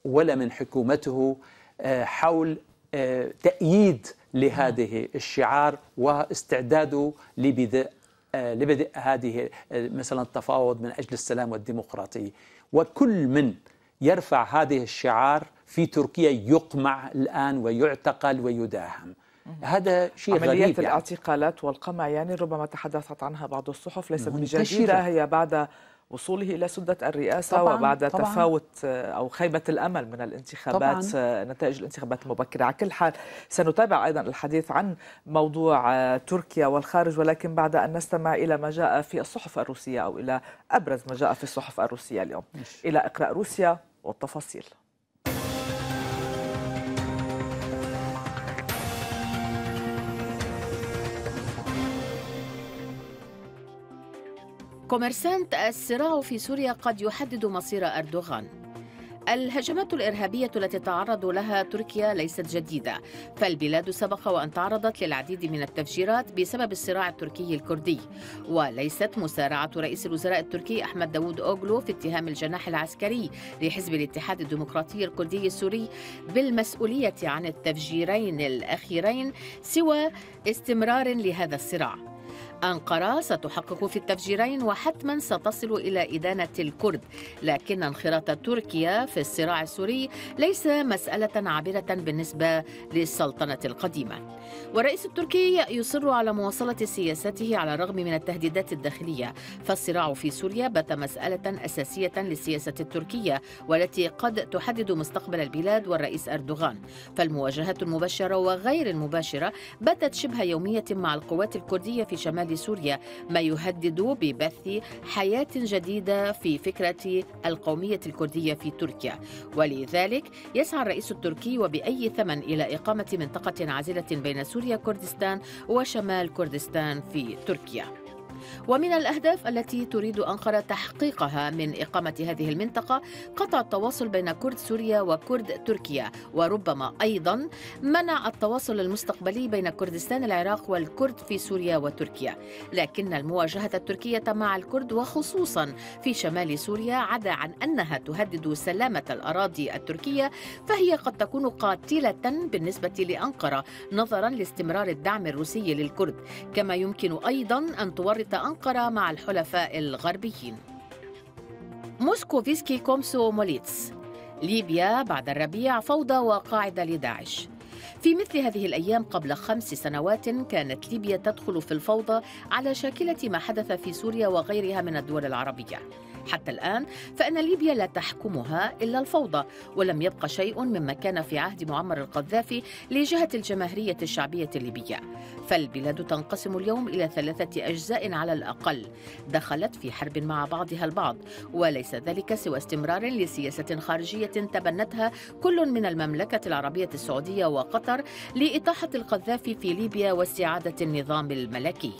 ولا من حكومته آه، حول آه، تأييد لهذه الشعار واستعداده لبدء آه، لبدء هذه مثلا التفاوض من أجل السلام والديمقراطية وكل من يرفع هذه الشعار في تركيا يقمع الآن ويعتقل ويداهم هذا شيء عملية غريب عملية يعني. الاعتقالات والقمع يعني ربما تحدثت عنها بعض الصحف ليست بجديدة هي بعد وصوله إلى سدة الرئاسة طبعاً وبعد طبعاً تفاوت أو خيبة الأمل من الانتخابات طبعاً نتائج الانتخابات المبكرة على كل حال سنتابع أيضا الحديث عن موضوع تركيا والخارج ولكن بعد أن نستمع إلى ما جاء في الصحف الروسية أو إلى أبرز ما جاء في الصحف الروسية اليوم مش. إلى إقراء روسيا والتفاصيل كوميرسانت الصراع في سوريا قد يحدد مصير أردوغان الهجمات الإرهابية التي تعرض لها تركيا ليست جديدة فالبلاد سبق وأن تعرضت للعديد من التفجيرات بسبب الصراع التركي الكردي وليست مسارعة رئيس الوزراء التركي أحمد داوود أوغلو في اتهام الجناح العسكري لحزب الاتحاد الديمقراطي الكردي السوري بالمسؤولية عن التفجيرين الأخيرين سوى استمرار لهذا الصراع أنقرة ستحقق في التفجيرين وحتما ستصل إلى إدانة الكرد لكن انخراط تركيا في الصراع السوري ليس مسألة عابرة بالنسبة للسلطنة القديمة والرئيس التركي يصر على مواصلة سياسته على الرغم من التهديدات الداخلية فالصراع في سوريا بات مسألة أساسية للسياسة التركية والتي قد تحدد مستقبل البلاد والرئيس أردوغان فالمواجهات المباشرة وغير المباشرة باتت شبه يومية مع القوات الكردية في شمال شمال سوريا ما يهدد ببث حياة جديدة في فكرة القومية الكردية في تركيا ولذلك يسعى الرئيس التركي وبأي ثمن إلى إقامة منطقة عازلة بين سوريا كردستان وشمال كردستان في تركيا ومن الأهداف التي تريد أنقرة تحقيقها من إقامة هذه المنطقة قطع التواصل بين كرد سوريا وكرد تركيا وربما أيضا منع التواصل المستقبلي بين كردستان العراق والكرد في سوريا وتركيا لكن المواجهة التركية مع الكرد وخصوصا في شمال سوريا عدا عن أنها تهدد سلامة الأراضي التركية فهي قد تكون قاتلة بالنسبة لأنقرة نظرا لاستمرار الدعم الروسي للكرد كما يمكن أيضا أن تورط أنقرة مع الحلفاء الغربيين فيسكي كومسو موليتس ليبيا بعد الربيع فوضى وقاعدة لداعش في مثل هذه الأيام قبل خمس سنوات كانت ليبيا تدخل في الفوضى على شاكلة ما حدث في سوريا وغيرها من الدول العربية حتى الآن فإن ليبيا لا تحكمها إلا الفوضى ولم يبقى شيء مما كان في عهد معمر القذافي لجهة الجماهيرية الشعبية الليبية فالبلاد تنقسم اليوم إلى ثلاثة أجزاء على الأقل دخلت في حرب مع بعضها البعض وليس ذلك سوى استمرار لسياسة خارجية تبنتها كل من المملكة العربية السعودية وقطر لإطاحة القذافي في ليبيا واستعادة النظام الملكي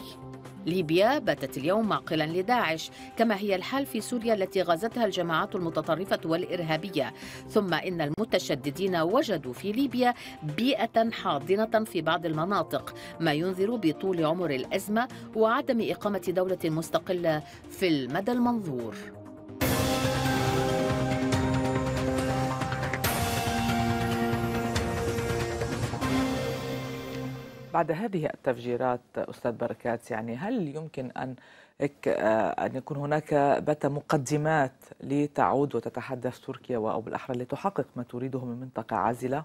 ليبيا باتت اليوم معقلا لداعش كما هي الحال في سوريا التي غزتها الجماعات المتطرفة والإرهابية ثم إن المتشددين وجدوا في ليبيا بيئة حاضنة في بعض المناطق ما ينذر بطول عمر الأزمة وعدم إقامة دولة مستقلة في المدى المنظور بعد هذه التفجيرات أستاذ بركات يعني هل يمكن أن آه، أن يكون هناك بات مقدمات لتعود وتتحدث تركيا أو بالأحرى لتحقق ما تريده من منطقة عازلة؟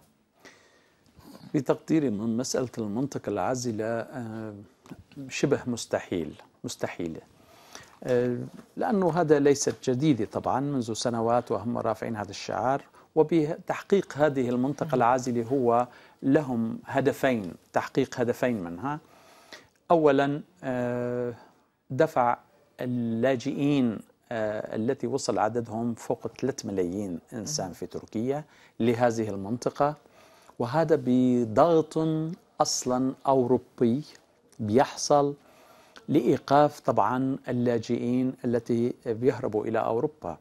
بتقديري من مسألة المنطقة العازلة آه، شبه مستحيل مستحيلة آه، لأنه هذا ليست جديدة طبعا منذ سنوات وهم رافعين هذا الشعار وبتحقيق هذه المنطقة العازلة هو لهم هدفين تحقيق هدفين منها اولا آه، دفع اللاجئين آه، التي وصل عددهم فوق 3 ملايين انسان في تركيا لهذه المنطقه وهذا بضغط اصلا اوروبي بيحصل لايقاف طبعا اللاجئين التي بيهربوا الى اوروبا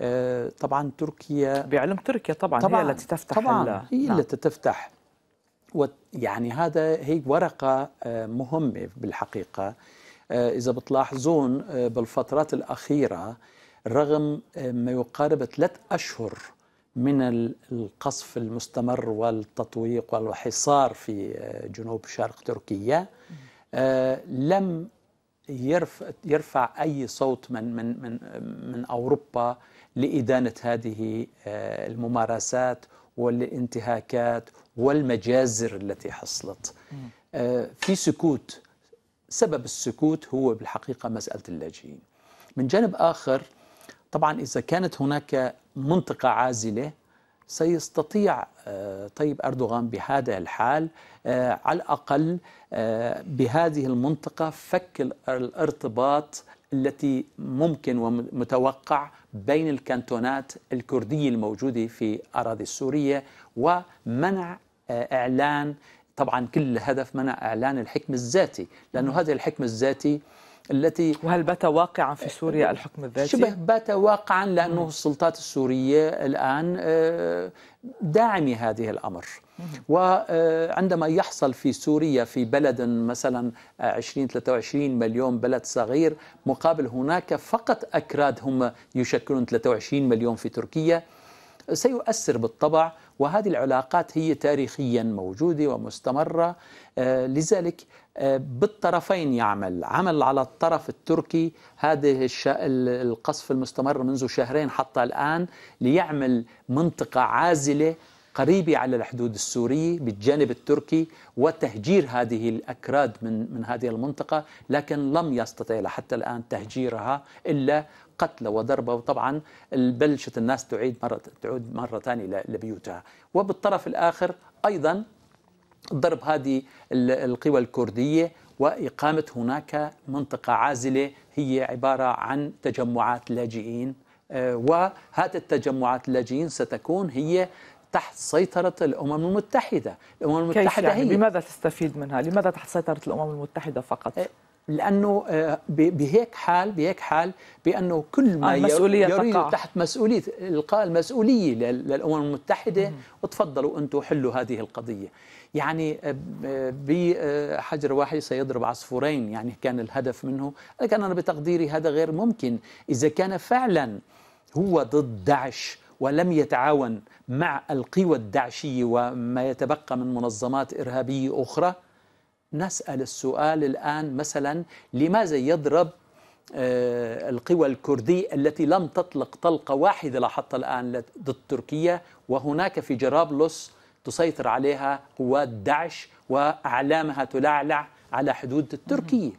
آه، طبعا تركيا بعلم تركيا طبعا, طبعا هي التي تفتح طبعا هي نعم. التي تفتح يعني هذا هي ورقة آه، مهمة بالحقيقة آه، إذا بتلاحظون آه، بالفترات الأخيرة رغم ما يقارب ثلاث أشهر من القصف المستمر والتطويق والحصار في جنوب شرق تركيا لم يرفع أي صوت من من من من أوروبا لإدانة هذه الممارسات والانتهاكات والمجازر التي حصلت آه، في سكوت سبب السكوت هو بالحقيقة مسألة اللاجئين من جانب آخر طبعا إذا كانت هناك منطقة عازلة سيستطيع آه، طيب أردوغان بهذا الحال آه، على الأقل بهذه المنطقة فك الارتباط التي ممكن ومتوقع بين الكانتونات الكردية الموجودة في أراضي سوريا ومنع آه، إعلان طبعا كل هدف منع إعلان الحكم الذاتي لأنه هذا الحكم الذاتي التي وهل بات واقعا في سوريا الحكم الذاتي؟ شبه بات واقعا لأنه السلطات السورية الآن آه، داعمه هذه الأمر وعندما آه، يحصل في سوريا في بلد مثلا 20 23 مليون بلد صغير مقابل هناك فقط أكراد هم يشكلون 23 مليون في تركيا سيؤثر بالطبع وهذه العلاقات هي تاريخيا موجودة ومستمرة آه، لذلك آه، بالطرفين يعمل عمل على الطرف التركي هذه القصف المستمر منذ شهرين حتى الآن ليعمل منطقة عازلة قريبة على الحدود السورية بالجانب التركي وتهجير هذه الأكراد من من هذه المنطقة لكن لم يستطع حتى الآن تهجيرها إلا قتل وضربه وطبعا بلشت الناس تعيد مرة تعود مرة ثانية لبيوتها وبالطرف الآخر أيضا ضرب هذه القوى الكردية وإقامة هناك منطقة عازلة هي عبارة عن تجمعات لاجئين آه، وهذه التجمعات اللاجئين ستكون هي تحت سيطرة الأمم المتحدة الأمم المتحدة يعني هي لماذا تستفيد منها؟ لماذا تحت سيطرة الأمم المتحدة فقط؟ آه، لانه آه، بهيك حال بهيك حال بانه كل ما يريد تحت مسؤوليه القاء المسؤوليه للامم المتحده وتفضلوا انتم حلوا هذه القضيه يعني آه، بحجر آه، آه، واحد سيضرب عصفورين يعني كان الهدف منه لكن أنا بتقديري هذا غير ممكن إذا كان فعلا هو ضد داعش ولم يتعاون مع القوى الداعشية وما يتبقى من منظمات إرهابية أخرى نسأل السؤال الآن مثلا لماذا يضرب القوى الكردية التي لم تطلق طلقة واحدة لحتى الآن ضد تركيا وهناك في جرابلس تسيطر عليها قوات داعش وأعلامها تلعلع على حدود التركية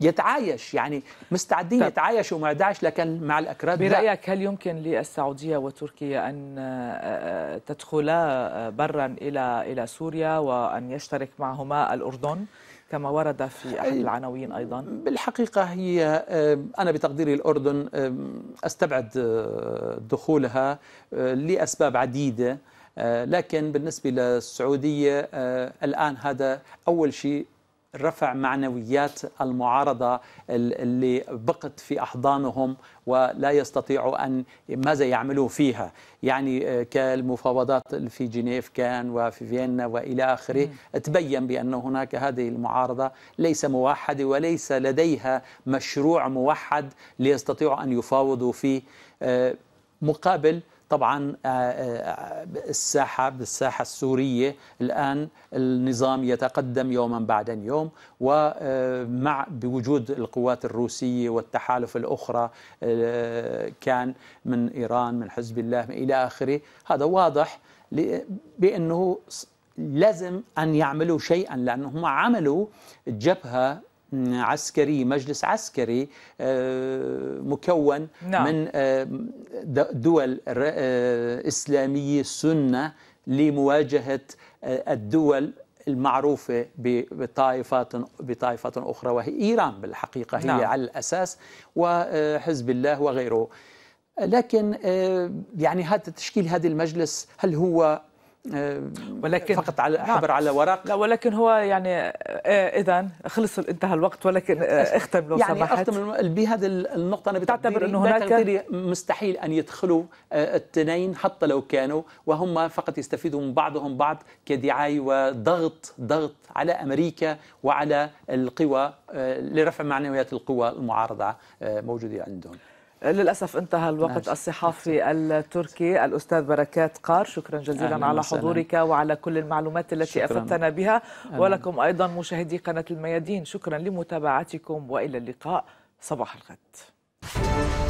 يتعايش يعني مستعدين يتعايشوا مع داعش لكن مع الأكراد برأيك هل يمكن للسعودية وتركيا أن آه، آه، تدخلا آه، برا إلى إلى سوريا وأن يشترك معهما الأردن؟ كما ورد في أحد العناوين أيضا بالحقيقة هي أنا بتقديري الأردن أستبعد دخولها لأسباب عديدة آه، لكن بالنسبة للسعودية آه، الآن هذا أول شيء رفع معنويات المعارضة اللي بقت في أحضانهم ولا يستطيعوا أن ماذا يعملوا فيها يعني آه، كالمفاوضات في جنيف كان وفي فيينا وإلى آخره تبين بأن هناك هذه المعارضة ليس موحدة وليس لديها مشروع موحد ليستطيعوا أن يفاوضوا فيه مقابل طبعا آه، آه، آه، الساحة بالساحة السورية الآن النظام يتقدم يوما بعد يوم ومع بوجود القوات الروسية والتحالف الأخرى كان من إيران من حزب الله إلى آخره هذا واضح بأنه لازم أن يعملوا شيئا لأنهم عملوا جبهة عسكري مجلس عسكري آه، مكون نعم. من آه، دول آه، إسلامية سنة لمواجهة الدول المعروفة بطائفات بطائفات أخرى وهي إيران بالحقيقة هي نعم. على الأساس وحزب الله وغيره لكن يعني هذا تشكيل هذا المجلس هل هو آه، ولكن فقط على عبر نعم. على ورق لا ولكن هو يعني آه، آه، اذا خلص انتهى الوقت ولكن اختم لو يعني سمحت اختم بهذه النقطه انا تعتبر انه هناك مستحيل ان يدخلوا التنين حتى لو كانوا وهم فقط يستفيدوا من بعضهم بعض كدعايه وضغط ضغط على امريكا وعلى القوى لرفع معنويات القوى المعارضه موجوده عندهم للأسف انتهى الوقت الصحافي التركي الأستاذ بركات قار شكرا جزيلا على حضورك وعلى كل المعلومات التي أفدتنا بها ولكم أيضا مشاهدي قناة الميادين شكرا لمتابعتكم وإلى اللقاء صباح الغد